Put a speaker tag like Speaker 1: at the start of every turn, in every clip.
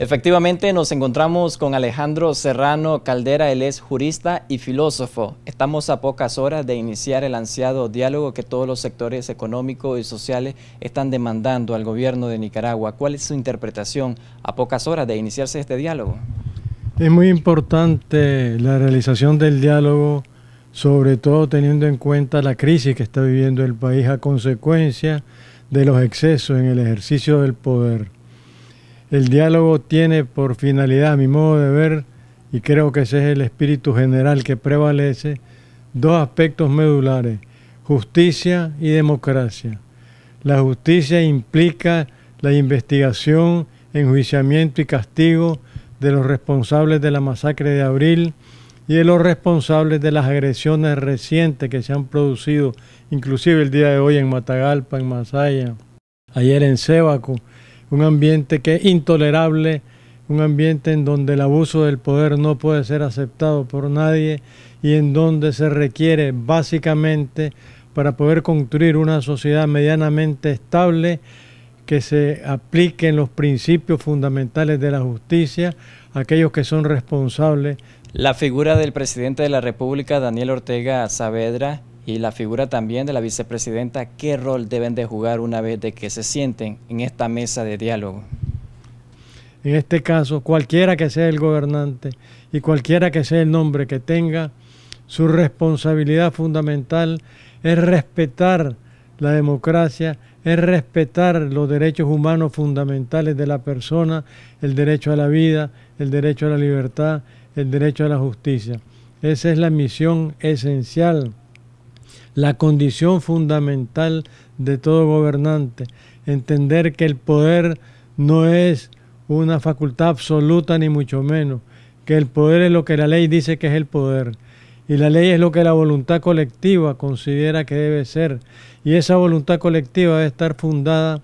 Speaker 1: Efectivamente, nos encontramos con Alejandro Serrano Caldera, él es jurista y filósofo. Estamos a pocas horas de iniciar el ansiado diálogo que todos los sectores económicos y sociales están demandando al gobierno de Nicaragua. ¿Cuál es su interpretación a pocas horas de iniciarse este diálogo?
Speaker 2: Es muy importante la realización del diálogo, sobre todo teniendo en cuenta la crisis que está viviendo el país a consecuencia de los excesos en el ejercicio del poder. El diálogo tiene por finalidad, a mi modo de ver, y creo que ese es el espíritu general que prevalece, dos aspectos medulares, justicia y democracia. La justicia implica la investigación, enjuiciamiento y castigo de los responsables de la masacre de abril y de los responsables de las agresiones recientes que se han producido, inclusive el día de hoy en Matagalpa, en Masaya, ayer en Sébaco, un ambiente que es intolerable, un ambiente en donde el abuso del poder no puede ser aceptado por nadie y en donde se requiere básicamente para poder construir una sociedad medianamente estable que se apliquen los principios fundamentales de la justicia aquellos que son responsables.
Speaker 1: La figura del presidente de la República, Daniel Ortega Saavedra, y la figura también de la vicepresidenta, ¿qué rol deben de jugar una vez de que se sienten en esta mesa de diálogo?
Speaker 2: En este caso, cualquiera que sea el gobernante y cualquiera que sea el nombre que tenga, su responsabilidad fundamental es respetar la democracia, es respetar los derechos humanos fundamentales de la persona, el derecho a la vida, el derecho a la libertad, el derecho a la justicia. Esa es la misión esencial la condición fundamental de todo gobernante, entender que el poder no es una facultad absoluta ni mucho menos, que el poder es lo que la ley dice que es el poder. Y la ley es lo que la voluntad colectiva considera que debe ser. Y esa voluntad colectiva debe estar fundada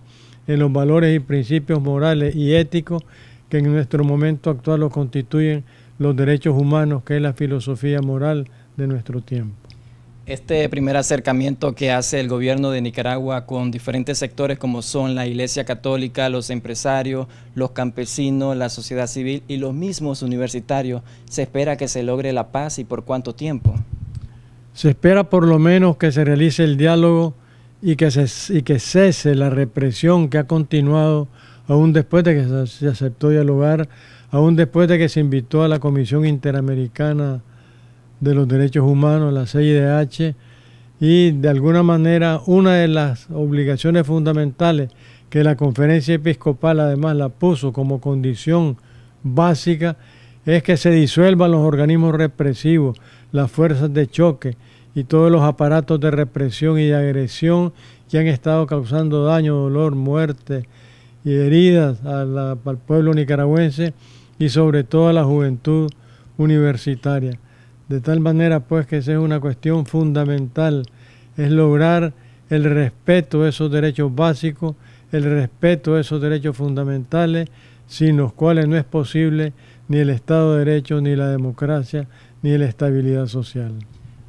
Speaker 2: en los valores y principios morales y éticos que en nuestro momento actual lo constituyen los derechos humanos, que es la filosofía moral de nuestro tiempo.
Speaker 1: Este primer acercamiento que hace el gobierno de Nicaragua con diferentes sectores como son la Iglesia Católica, los empresarios, los campesinos, la sociedad civil y los mismos universitarios, ¿se espera que se logre la paz y por cuánto tiempo?
Speaker 2: Se espera por lo menos que se realice el diálogo y que, se, y que cese la represión que ha continuado aún después de que se aceptó dialogar, aún después de que se invitó a la Comisión Interamericana de los Derechos Humanos, la CIDH, y de alguna manera una de las obligaciones fundamentales que la conferencia episcopal además la puso como condición básica es que se disuelvan los organismos represivos, las fuerzas de choque y todos los aparatos de represión y de agresión que han estado causando daño, dolor, muerte y heridas al pueblo nicaragüense y sobre todo a la juventud universitaria. De tal manera pues que esa es una cuestión fundamental, es lograr el respeto a esos derechos básicos, el respeto a esos derechos fundamentales, sin los cuales no es posible ni el Estado de Derecho, ni la democracia, ni la estabilidad social.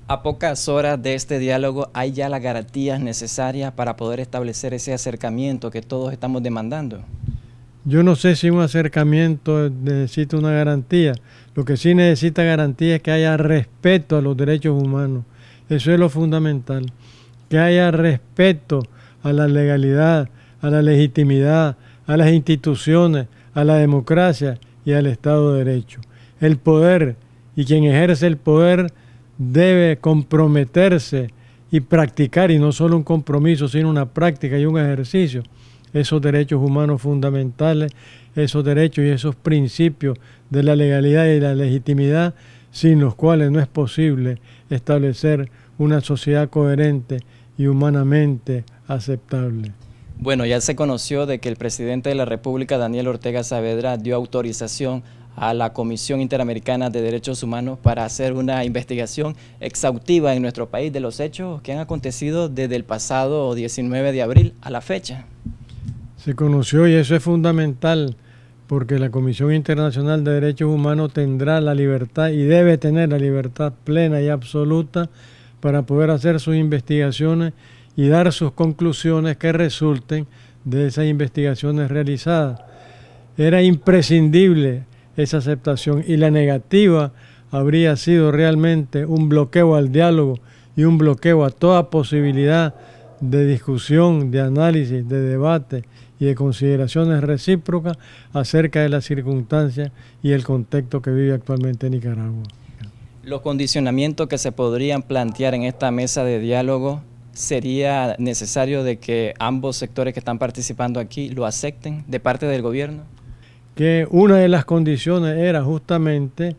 Speaker 1: A pocas horas de este diálogo hay ya las garantías necesarias para poder establecer ese acercamiento que todos estamos demandando.
Speaker 2: Yo no sé si un acercamiento necesita una garantía. Lo que sí necesita garantía es que haya respeto a los derechos humanos. Eso es lo fundamental. Que haya respeto a la legalidad, a la legitimidad, a las instituciones, a la democracia y al Estado de Derecho. El poder y quien ejerce el poder debe comprometerse y practicar, y no solo un compromiso, sino una práctica y un ejercicio esos derechos humanos fundamentales, esos derechos y esos principios de la legalidad y la legitimidad sin los cuales no es posible establecer una sociedad coherente y humanamente aceptable.
Speaker 1: Bueno, ya se conoció de que el presidente de la República, Daniel Ortega Saavedra, dio autorización a la Comisión Interamericana de Derechos Humanos para hacer una investigación exhaustiva en nuestro país de los hechos que han acontecido desde el pasado 19 de abril a la fecha.
Speaker 2: Se conoció y eso es fundamental porque la Comisión Internacional de Derechos Humanos tendrá la libertad y debe tener la libertad plena y absoluta para poder hacer sus investigaciones y dar sus conclusiones que resulten de esas investigaciones realizadas. Era imprescindible esa aceptación y la negativa habría sido realmente un bloqueo al diálogo y un bloqueo a toda posibilidad de discusión, de análisis, de debate y de consideraciones recíprocas acerca de las circunstancias y el contexto que vive actualmente Nicaragua.
Speaker 1: Los condicionamientos que se podrían plantear en esta mesa de diálogo sería necesario de que ambos sectores que están participando aquí lo acepten de parte del gobierno.
Speaker 2: Que una de las condiciones era justamente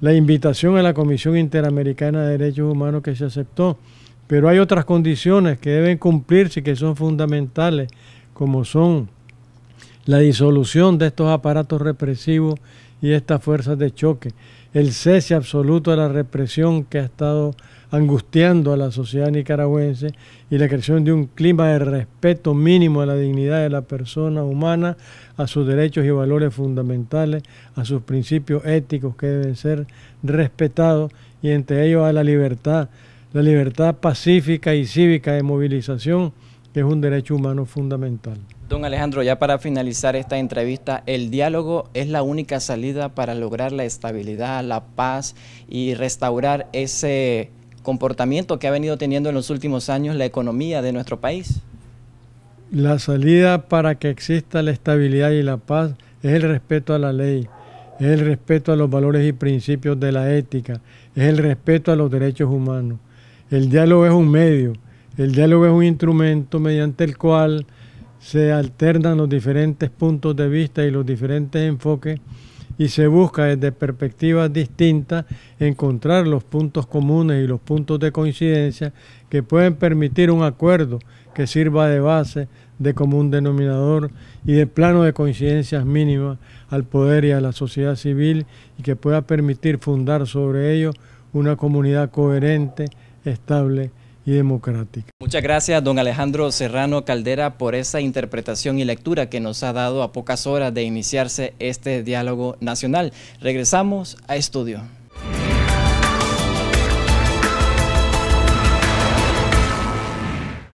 Speaker 2: la invitación a la Comisión Interamericana de Derechos Humanos que se aceptó, pero hay otras condiciones que deben cumplirse y que son fundamentales como son la disolución de estos aparatos represivos y estas fuerzas de choque, el cese absoluto de la represión que ha estado angustiando a la sociedad nicaragüense y la creación de un clima de respeto mínimo a la dignidad de la persona humana, a sus derechos y valores fundamentales, a sus principios éticos que deben ser respetados y entre ellos a la libertad, la libertad pacífica y cívica de movilización que es un derecho humano fundamental.
Speaker 1: Don Alejandro, ya para finalizar esta entrevista, ¿el diálogo es la única salida para lograr la estabilidad, la paz y restaurar ese comportamiento que ha venido teniendo en los últimos años la economía de nuestro
Speaker 2: país? La salida para que exista la estabilidad y la paz es el respeto a la ley, es el respeto a los valores y principios de la ética, es el respeto a los derechos humanos. El diálogo es un medio, el diálogo es un instrumento mediante el cual se alternan los diferentes puntos de vista y los diferentes enfoques y se busca desde perspectivas distintas encontrar los puntos comunes y los puntos de coincidencia que pueden permitir un acuerdo que sirva de base, de común denominador y de plano de coincidencias mínimas al poder y a la sociedad civil y que pueda permitir fundar sobre ello una comunidad coherente, estable
Speaker 1: Muchas gracias, don Alejandro Serrano Caldera, por esa interpretación y lectura que nos ha dado a pocas horas de iniciarse este diálogo nacional. Regresamos a estudio.